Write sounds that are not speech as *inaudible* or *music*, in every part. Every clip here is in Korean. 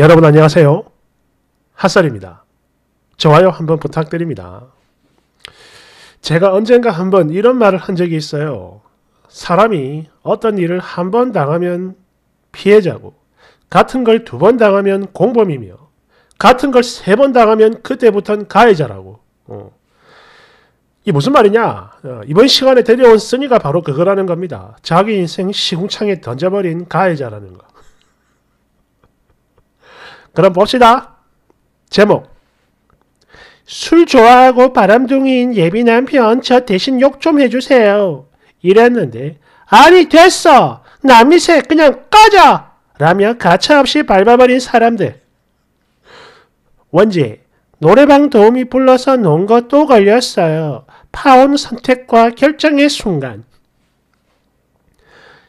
여러분 안녕하세요. 핫설입니다. 좋아요 한번 부탁드립니다. 제가 언젠가 한번 이런 말을 한 적이 있어요. 사람이 어떤 일을 한 번 당하면 피해자고 같은 걸 두 번 당하면 공범이며 같은 걸 세 번 당하면 그때부터는 가해자라고. 어. 이 무슨 말이냐? 어, 이번 시간에 데려온 쓰니가 바로 그거라는 겁니다. 자기 인생 시궁창에 던져버린 가해자라는 거. 그럼 봅시다. 제목 술 좋아하고 바람둥이인 예비 남편 저 대신 욕 좀 해주세요. 이랬는데 아니 됐어! 남미새 그냥 꺼져! 라며 가차없이 밟아버린 사람들. 원지 노래방 도움이 불러서 논 것도 걸렸어요. 파혼 선택과 결정의 순간.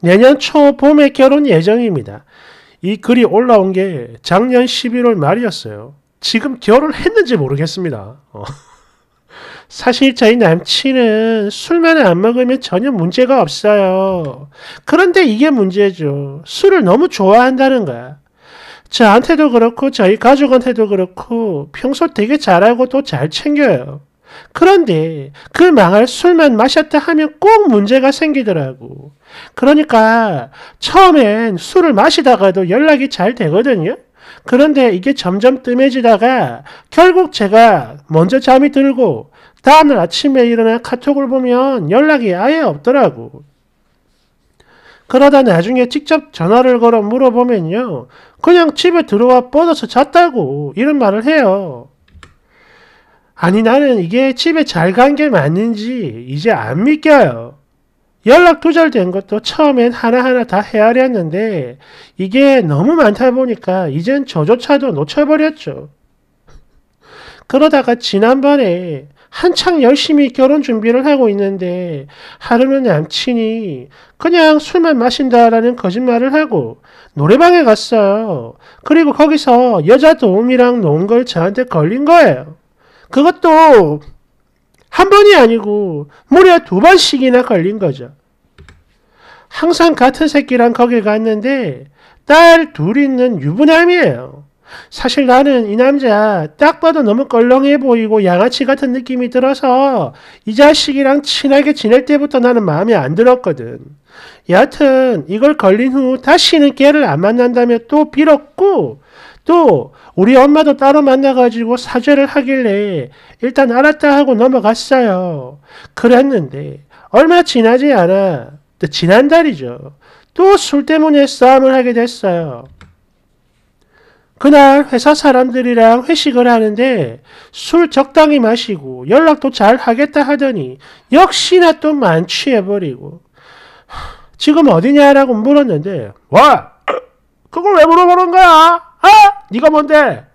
내년 초 봄에 결혼 예정입니다. 이 글이 올라온 게 작년 11월 말이었어요. 지금 결혼 을 했는지 모르겠습니다. 어. *laughs* 사실 저희 남친은 술만 안 먹으면 전혀 문제가 없어요. 그런데 이게 문제죠. 술을 너무 좋아한다는 거야. 저한테도 그렇고 저희 가족한테도 그렇고 평소 되게 잘하고 또 잘 챙겨요. 그런데 그 망할 술만 마셨다 하면 꼭 문제가 생기더라고. 그러니까 처음엔 술을 마시다가도 연락이 잘 되거든요. 그런데 이게 점점 뜸해지다가 결국 제가 먼저 잠이 들고 다음날 아침에 일어나 카톡을 보면 연락이 아예 없더라고. 그러다 나중에 직접 전화를 걸어 물어보면요. 그냥 집에 들어와 뻗어서 잤다고 이런 말을 해요. 아니 나는 이게 집에 잘 간 게 맞는지 이제 안 믿겨요. 연락 두절된 것도 처음엔 하나하나 다 헤아렸는데 이게 너무 많다 보니까 이젠 저조차도 놓쳐버렸죠. 그러다가 지난번에 한창 열심히 결혼 준비를 하고 있는데 하루는 남친이 그냥 술만 마신다라는 거짓말을 하고 노래방에 갔어요. 그리고 거기서 여자 도움이랑 논 걸 저한테 걸린 거예요. 그것도 한 번이 아니고 무려 두 번씩이나 걸린 거죠. 항상 같은 새끼랑 거기 갔는데 딸둘 있는 유부남이에요. 사실 나는 이 남자 딱 봐도 너무 껄렁해 보이고 양아치 같은 느낌이 들어서 이 자식이랑 친하게 지낼 때부터 나는 마음에 안 들었거든. 여하튼 이걸 걸린 후 다시는 걔를 안 만난다며 또 빌었고 또 우리 엄마도 따로 만나가지고 사죄를 하길래 일단 알았다 하고 넘어갔어요. 그랬는데 얼마 지나지 않아 또 지난달이죠. 또 술 때문에 싸움을 하게 됐어요. 그날 회사 사람들이랑 회식을 하는데 술 적당히 마시고 연락도 잘 하겠다 하더니 역시나 또 만취해버리고 지금 어디냐라고 물었는데 와! 그걸 왜 물어보는 거야? 아! 네가 뭔데?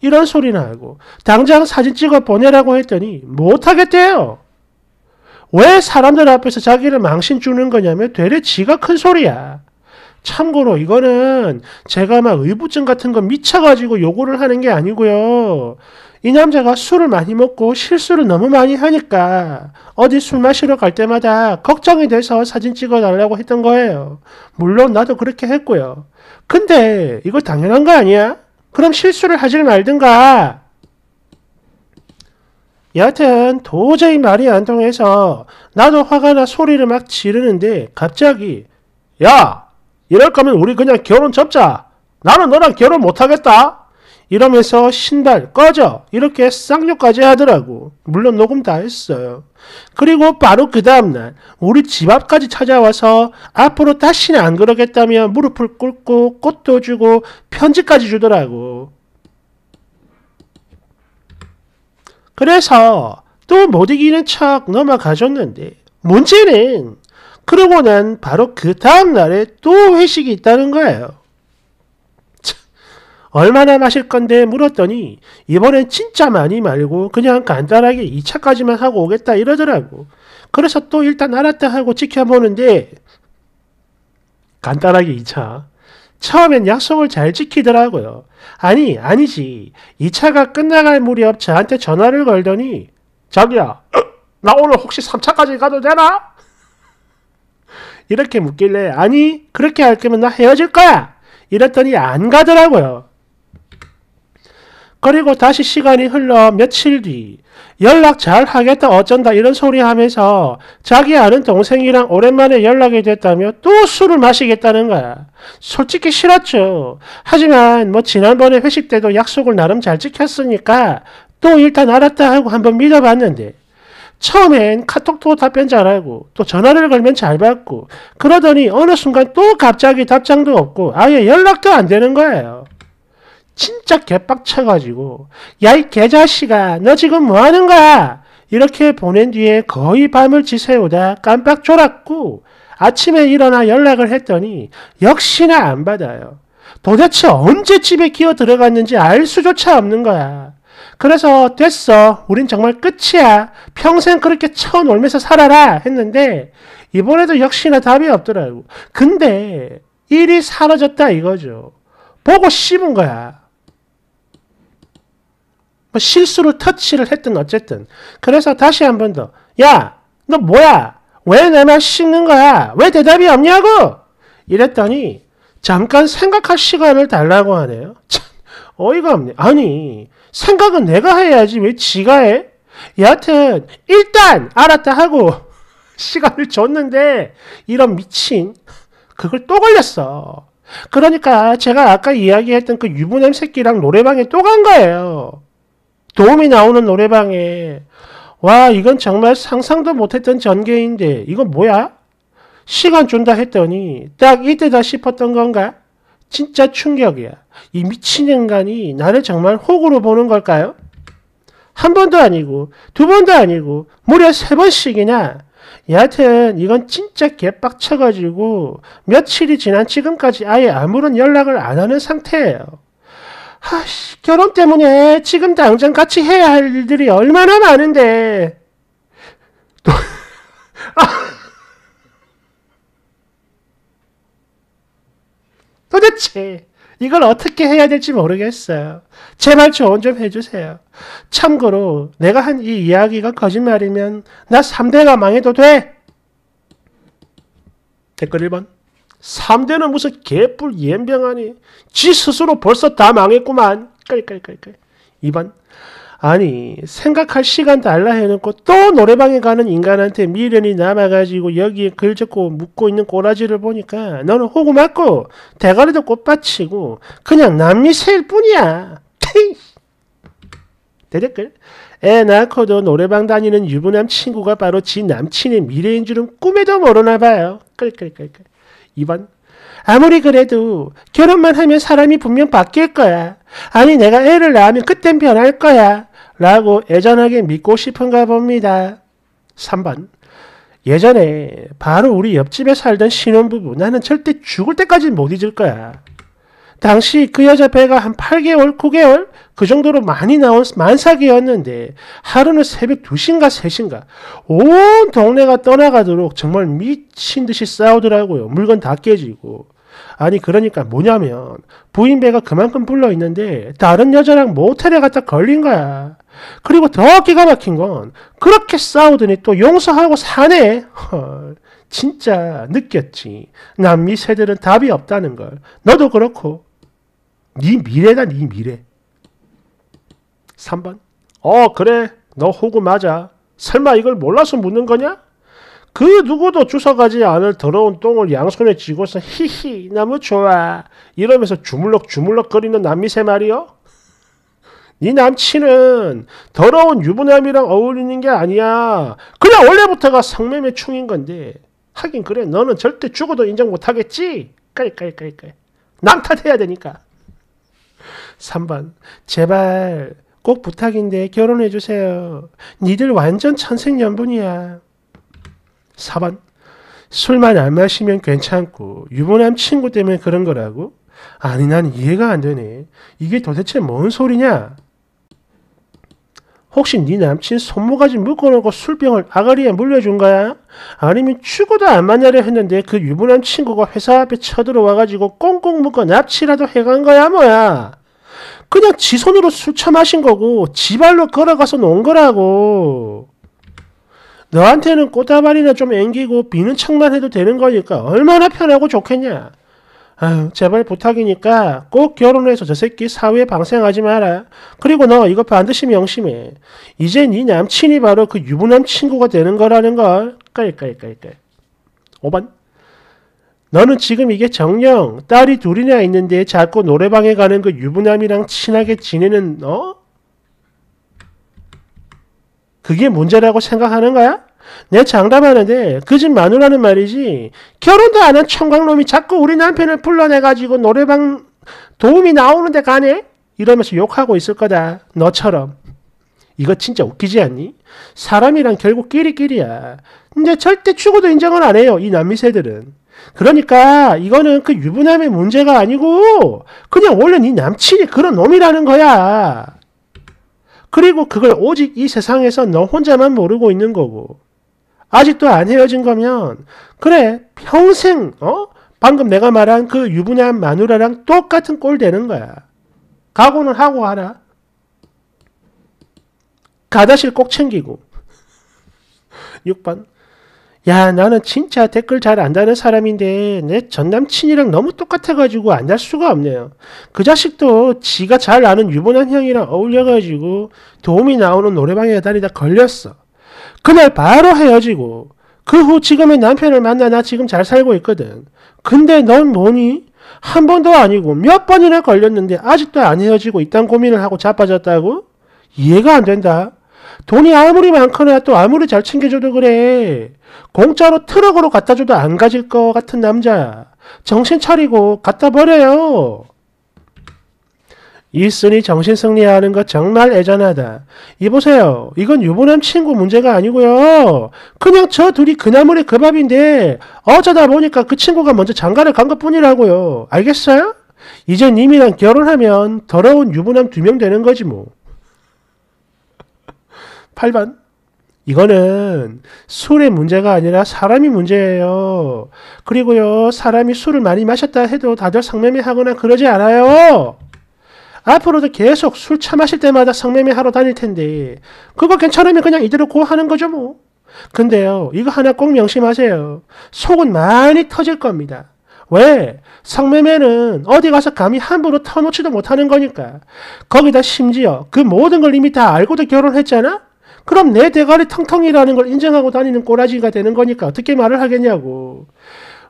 이런 소리나 하고 당장 사진 찍어 보내라고 했더니 못하겠대요. 왜 사람들 앞에서 자기를 망신 주는 거냐며 되레 지가 큰 소리야. 참고로 이거는 제가 막 의부증 같은 거 미쳐가지고 요구를 하는 게 아니고요. 이 남자가 술을 많이 먹고 실수를 너무 많이 하니까 어디 술 마시러 갈 때마다 걱정이 돼서 사진 찍어달라고 했던 거예요. 물론 나도 그렇게 했고요. 근데 이거 당연한 거 아니야? 그럼 실수를 하지 말든가. 여하튼 도저히 말이 안 통해서 나도 화가 나 소리를 막 지르는데 갑자기 야! 이럴 거면 우리 그냥 결혼 접자. 나는 너랑 결혼 못하겠다. 이러면서 신발 꺼져 이렇게 쌍욕까지 하더라고 물론 녹음 다 했어요 그리고 바로 그 다음날 우리 집 앞까지 찾아와서 앞으로 다시는 안 그러겠다며 무릎을 꿇고 꽃도 주고 편지까지 주더라고 그래서 또 못 이기는 척 넘어가줬는데 문제는 그러고 난 바로 그 다음날에 또 회식이 있다는 거예요. 얼마나 마실 건데 물었더니 이번엔 진짜 많이 말고 그냥 간단하게 2차까지만 하고 오겠다 이러더라고. 그래서 또 일단 알았다 하고 지켜보는데 간단하게 2차. 처음엔 약속을 잘 지키더라고요. 아니, 아니지. 2차가 끝나갈 무렵 저한테 전화를 걸더니 자기야, 나 오늘 혹시 3차까지 가도 되나? 이렇게 묻길래 아니 그렇게 할 거면 나 헤어질 거야 이랬더니 안 가더라고요. 그리고 다시 시간이 흘러 며칠 뒤 연락 잘 하겠다 어쩐다 이런 소리 하면서 자기 아는 동생이랑 오랜만에 연락이 됐다며 또 술을 마시겠다는 거야. 솔직히 싫었죠. 하지만 뭐 지난번에 회식 때도 약속을 나름 잘 지켰으니까 또 일단 알았다 하고 한번 믿어봤는데 처음엔 카톡도 답변 잘하고 또 전화를 걸면 잘 받고 그러더니 어느 순간 또 갑자기 답장도 없고 아예 연락도 안 되는 거예요. 진짜 개빡쳐가지고 야 이 개자식아 너 지금 뭐하는 거야? 이렇게 보낸 뒤에 거의 밤을 지새우다 깜빡 졸았고 아침에 일어나 연락을 했더니 역시나 안 받아요. 도대체 언제 집에 기어 들어갔는지 알 수조차 없는 거야. 그래서 됐어. 우린 정말 끝이야. 평생 그렇게 쳐놀면서 살아라. 했는데 이번에도 역시나 답이 없더라고. 근데 일이 사라졌다 이거죠. 보고 씹은 거야. 뭐 실수로 터치를 했든 어쨌든. 그래서 다시 한 번 더. 야, 너 뭐야? 왜 내 말 씹는 거야? 왜 대답이 없냐고? 이랬더니 잠깐 생각할 시간을 달라고 하네요. 참 어이가 없네. 아니, 생각은 내가 해야지 왜 지가 해? 여하튼 일단 알았다 하고 *laughs* 시간을 줬는데 이런 미친 그걸 또 걸렸어. 그러니까 제가 아까 이야기했던 그 유부남 새끼랑 노래방에 또 간 거예요. 도움이 나오는 노래방에 와 이건 정말 상상도 못했던 전개인데 이건 뭐야? 시간 준다 했더니 딱 이때다 싶었던 건가? 진짜 충격이야. 이 미친 인간이 나를 정말 호구로 보는 걸까요? 한 번도 아니고 두 번도 아니고 무려 세 번씩이나 여하튼 이건 진짜 개빡쳐가지고 며칠이 지난 지금까지 아예 아무런 연락을 안 하는 상태예요. 하씨 결혼 때문에 지금 당장 같이 해야 할 일들이 얼마나 많은데 또 *laughs* 아. 도대체 이걸 어떻게 해야 될지 모르겠어요. 제발 조언 좀 해주세요. 참고로 내가 한 이 이야기가 거짓말이면 나 3대가 망해도 돼! 댓글 1번 3대는 무슨 개뿔 연병하니 지 스스로 벌써 다 망했구만. 끌끌끌끌 2번 아니 생각할 시간 달라 해놓고 또 노래방에 가는 인간한테 미련이 남아가지고 여기에 글 적고 묻고 있는 꼬라지를 보니까 너는 호구 맞고 대가리도 꽃밭이고 그냥 남미세일 뿐이야. 대댓글 애 낳고도 노래방 다니는 유부남 친구가 바로 지 남친의 미래인 줄은 꿈에도 모르나 봐요. 끌끌끌끌. 2번 아무리 그래도 결혼만 하면 사람이 분명 바뀔 거야. 아니 내가 애를 낳으면 그땐 변할 거야. 라고 애잔하게 믿고 싶은가 봅니다. 3번 예전에 바로 우리 옆집에 살던 신혼부부 나는 절대 죽을 때까지 못 잊을 거야. 당시 그 여자 배가 한 8개월, 9개월 그 정도로 많이 나온 만삭이었는데 하루는 새벽 2시인가 3시인가 온 동네가 떠나가도록 정말 미친 듯이 싸우더라고요. 물건 다 깨지고. 아니 그러니까 뭐냐면 부인 배가 그만큼 불러 있는데 다른 여자랑 모텔에 갖다 걸린 거야. 그리고 더 기가 막힌 건 그렇게 싸우더니 또 용서하고 사네. 헐, 진짜 느꼈지. 남미 세대는 답이 없다는 걸. 너도 그렇고. 네 미래다 네 미래. 3번. 어 그래 너 호구 맞아. 설마 이걸 몰라서 묻는 거냐? 그 누구도 주워가지 않을 더러운 똥을 양손에 쥐고서 히히 너무 뭐 좋아 이러면서 주물럭 주물럭 거리는 남미새 말이요. 네 남친은 더러운 유부남이랑 어울리는 게 아니야. 그냥 원래부터가 성매매 충인 건데 하긴 그래 너는 절대 죽어도 인정 못하겠지. 깔깔깔깔 남 탓해야 되니까. 3번 제발 꼭 부탁인데 결혼해주세요. 니들 완전 천생연분이야. 4번 술만 안 마시면 괜찮고 유부남 친구 때문에 그런 거라고? 아니 난 이해가 안 되네. 이게 도대체 뭔 소리냐? 혹시 네 남친 손모가지 묶어놓고 술병을 아가리에 물려준 거야? 아니면 죽어도 안 만나려 했는데 그 유부남 친구가 회사 앞에 쳐들어와가지고 꽁꽁 묶어 납치라도 해간 거야 뭐야? 그냥 지 손으로 술 처마신 거고 지 발로 걸어가서 논 거라고. 너한테는 꽃다발이나 좀 앵기고 비는 척만 해도 되는 거니까 얼마나 편하고 좋겠냐. 아유, 제발 부탁이니까 꼭 결혼해서 저 새끼 사회에 방생하지 마라. 그리고 너 이거 반드시 명심해. 이제 네 남친이 바로 그 유부남 친구가 되는 거라는 걸. 깔깔깔깔. 5번. 너는 지금 이게 정령 딸이 둘이나 있는데 자꾸 노래방에 가는 그 유부남이랑 친하게 지내는 어? 그게 문제라고 생각하는 거야? 내 장담하는데 그 집 마누라는 말이지 결혼도 안 한 청각놈이 자꾸 우리 남편을 불러내가지고 노래방 도움이 나오는데 가네? 이러면서 욕하고 있을 거다. 너처럼. 이거 진짜 웃기지 않니? 사람이란 결국 끼리끼리야. 근데 절대 추구도 인정을 안 해요. 이 남미새들은. 그러니까 이거는 그 유부남의 문제가 아니고 그냥 원래 네 남친이 그런 놈이라는 거야. 그리고 그걸 오직 이 세상에서 너 혼자만 모르고 있는 거고. 아직도 안 헤어진 거면, 그래, 평생, 어? 방금 내가 말한 그 유부남 마누라랑 똑같은 꼴 되는 거야. 각오는 하고 와라 가다실 꼭 챙기고. 6번. *laughs* 야, 나는 진짜 댓글 잘 안다는 사람인데 내 전남친이랑 너무 똑같아가지고 안날 수가 없네요. 그 자식도 지가 잘 아는 유부남 형이랑 어울려가지고 도움이 나오는 노래방에 다니다 걸렸어. 그날 바로 헤어지고 그 후 지금의 남편을 만나 나 지금 잘 살고 있거든. 근데 넌 뭐니? 한 번도 아니고 몇 번이나 걸렸는데 아직도 안 헤어지고 이딴 고민을 하고 자빠졌다고? 이해가 안 된다. 돈이 아무리 많거나 또 아무리 잘 챙겨줘도 그래. 공짜로 트럭으로 갖다 줘도 안 가질 것 같은 남자. 정신 차리고 갖다 버려요. 있으니 정신 승리하는 거 정말 애잔하다. 이보세요. 이건 유부남 친구 문제가 아니고요. 그냥 저 둘이 그나물의 그 밥인데 어쩌다 보니까 그 친구가 먼저 장가를 간 것뿐이라고요. 알겠어요? 이제 님이랑 결혼하면 더러운 유부남 두 명 되는 거지 뭐. 8번. 이거는 술의 문제가 아니라 사람이 문제예요. 그리고요, 사람이 술을 많이 마셨다 해도 다들 성매매 하거나 그러지 않아요. 앞으로도 계속 술 차 마실 때마다 성매매 하러 다닐 텐데, 그거 괜찮으면 그냥 이대로 고하는 거죠, 뭐. 근데요, 이거 하나 꼭 명심하세요. 속은 많이 터질 겁니다. 왜? 성매매는 어디 가서 감히 함부로 터놓지도 못하는 거니까. 거기다 심지어 그 모든 걸 이미 다 알고도 결혼했잖아? 그럼 내 대가리 텅텅이라는 걸 인정하고 다니는 꼬라지가 되는 거니까 어떻게 말을 하겠냐고.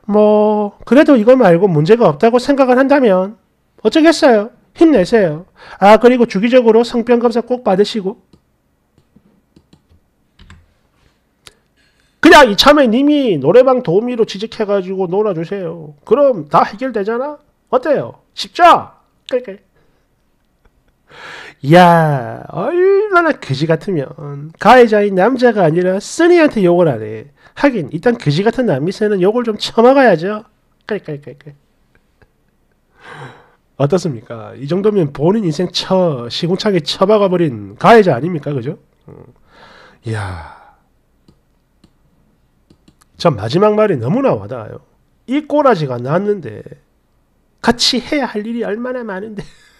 뭐 그래도 이거 말고 문제가 없다고 생각을 한다면 어쩌겠어요. 힘내세요. 아 그리고 주기적으로 성병검사 꼭 받으시고 그냥 이참에 님이 노래방 도우미로 지적해가지고 놀아주세요. 그럼 다 해결되잖아? 어때요? 쉽죠? 그러니 야, 얼마나 그지 같으면 가해자인 남자가 아니라 쓰니한테 욕을 하네. 하긴 일단 그지 같은 남미새는 욕을 좀 쳐먹어야죠. 깔깔깔깔. 어떻습니까? 이 정도면 본인 인생 처 시궁창에 처박아버린 가해자 아닙니까, 그죠? 이야, 어. 전 마지막 말이 너무나 와닿아요. 이 꼬라지가 났는데 같이 해야 할 일이 얼마나 많은데. *laughs*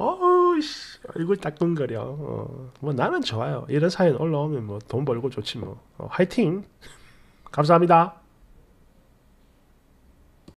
어우씨 얼굴 따끔거려 어, 뭐 나는 좋아요 이런 사연 올라오면 뭐 돈 벌고 좋지 뭐 어, 화이팅 *laughs* 감사합니다